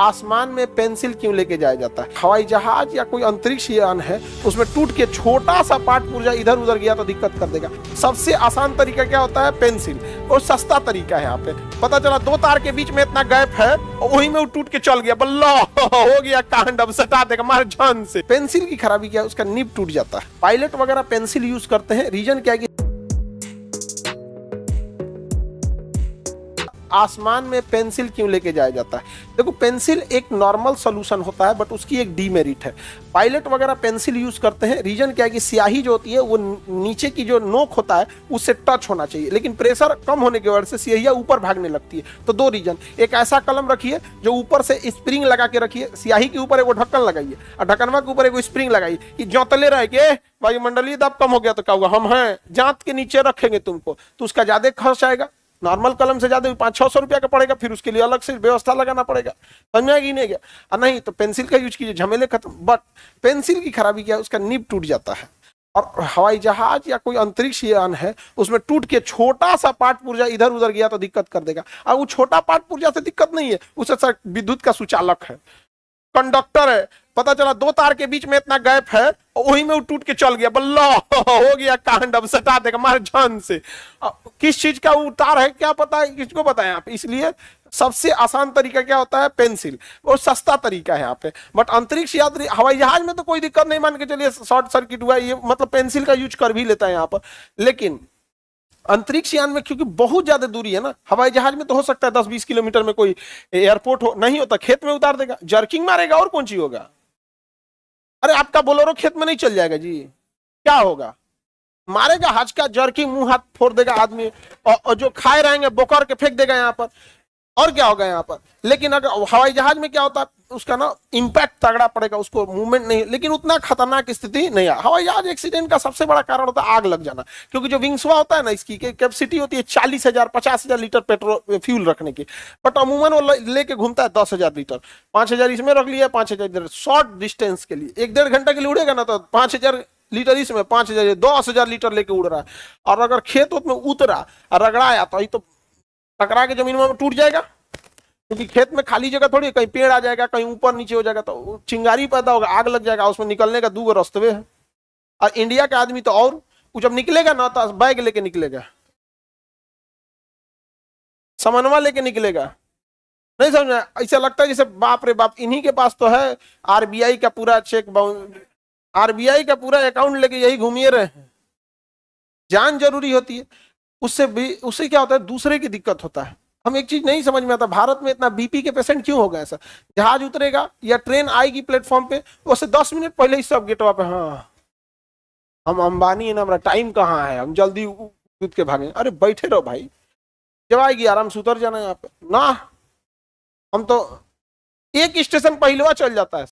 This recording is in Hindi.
आसमान में पेंसिल क्यों लेके जाया जाता है हवाई जहाज या कोई अंतरिक्ष यान है उसमें टूट के छोटा सा पार्ट पुर्जा इधर उधर गया तो दिक्कत कर देगा सबसे आसान तरीका क्या होता है पेंसिल और सस्ता तरीका है यहाँ पे पता चला दो तार के बीच में इतना गैप है वही में वो टूट के चल गया बल्ला हो गया कांड अब सटा देगा मार जान से पेंसिल की खराबी क्या है उसका निब टूट जाता है पायलट वगैरह पेंसिल यूज करते हैं रीजन क्या है आसमान में पेंसिल क्यों लेके जाया जाता है देखो पेंसिल एक नॉर्मल सोल्यूशन होता है बट उसकी एक डीमेरिट है पायलट वगैरह पेंसिल यूज़ करते हैं रीजन क्या है कि स्याही जो होती है वो नीचे की जो नोक होता है उससे टच होना चाहिए लेकिन प्रेशर कम होने की वजह से स्याहिया ऊपर भागने लगती है तो दो रीजन एक ऐसा कलम रखिए जो ऊपर से स्प्रिंग लगा के रखिए स्याही के ऊपर एक ढक्कन लगाइए और ढक्कनवा के ऊपर एक स्प्रिंग लगाइए कि जोतले रह के वायुमंडलीय दाब कम हो गया तो क्या होगा हम हैं जांत के नीचे रखेंगे तुमको तो उसका ज्यादा खर्च आएगा नॉर्मल कलम से ज्यादा पाँच छः सौ रुपया का पड़ेगा फिर उसके लिए अलग से व्यवस्था लगाना पड़ेगा समझ में आएगी नहीं गया नहीं तो पेंसिल का यूज कीजिए झमेले खत्म बट पेंसिल की खराबी क्या है उसका निब टूट जाता है और हवाई जहाज या कोई अंतरिक्ष यान है उसमें टूट के छोटा सा पार्ट पुर्जा इधर उधर गया तो दिक्कत कर देगा अब वो छोटा पार्ट पुर्जा से दिक्कत नहीं है उससे विद्युत का सुचालक है कंडक्टर है पता चला दो तार के बीच में इतना गैप है वही में वो टूट के चल गया बल्ला हो गया कांड अब सटा देगा मार जान से किस चीज का वो तार है क्या पता है किसको बताएं आप इसलिए सबसे आसान तरीका क्या होता है पेंसिल और सस्ता तरीका है यहाँ पे बट अंतरिक्ष यात्री हवाई जहाज में तो कोई दिक्कत नहीं मान के चलिए शॉर्ट सर्किट हुआ ये मतलब पेंसिल का यूज कर भी लेता है यहाँ पर लेकिन अंतरिक्ष यान में क्योंकि बहुत ज्यादा दूरी है ना हवाई जहाज में तो हो सकता है दस बीस किलोमीटर में कोई एयरपोर्ट हो नहीं होता खेत में उतार देगा जर्किंग मारेगा और कौन चीज होगा अरे आपका बोलोरो खेत में नहीं चल जाएगा जी क्या होगा मारेगा हज का जर्की मुंह हाथ फोड़ देगा आदमी और, और जो खाए रहेंगे बोकर के फेंक देगा यहाँ पर और क्या होगा यहाँ पर लेकिन अगर हवाई जहाज में क्या होता है उसका ना इम्पैक्ट तगड़ा पड़ेगा उसको मूवमेंट नहीं लेकिन उतना खतरनाक स्थिति नहीं है हवाई जहाज एक्सीडेंट का सबसे बड़ा कारण होता है आग लग जाना क्योंकि जो विंग्सवा होता है ना इसकी कैपेसिटी होती है चालीस हजार पचास हजार लीटर पेट्रोल फ्यूल रखने की बट अमूमन वो लेके घूमता है दस हजार लीटर पांच हजार इसमें रख लिया पांच हजार इधर शॉर्ट डिस्टेंस के लिए एक डेढ़ घंटा के लिए उड़ेगा ना तो पांच हजार लीटर इसमें पांच हजार दस हजार लीटर लेके उड़ रहा है और अगर खेत में उतरा रगड़ाया तो तो टकरा के जमीन में टूट जाएगा क्योंकि खेत में खाली जगह थोड़ी कहीं पेड़ आ जाएगा कहीं ऊपर नीचे हो जाएगा तो चिंगारी पैदा होगा आग लग जाएगा उसमें निकलने का दो रस्तवे है और इंडिया का आदमी तो और कुछ जब निकलेगा ना तो बैग लेके निकलेगा समन्वय लेके निकलेगा नहीं समझ ऐसा लगता है जैसे बाप रे बाप इन्हीं के पास तो है आरबीआई का पूरा चेक बाउंड आरबीआई का पूरा अकाउंट लेके यही घूमिए रहे हैं जान जरूरी होती है उससे भी उससे क्या होता है दूसरे की दिक्कत होता है हम एक चीज नहीं समझ में आता भारत में इतना बीपी के पेशेंट क्यों होगा ऐसा जहाज उतरेगा या ट्रेन आएगी प्लेटफॉर्म पे उससे दस मिनट पहले ही सब गेटवा पे हाँ हम अंबानी है ना हमारा टाइम कहाँ है हम जल्दी कूद के भागे अरे बैठे रहो भाई जब आएगी आराम से उतर जाना यहाँ पे ना हम तो एक स्टेशन पहलवा चल जाता है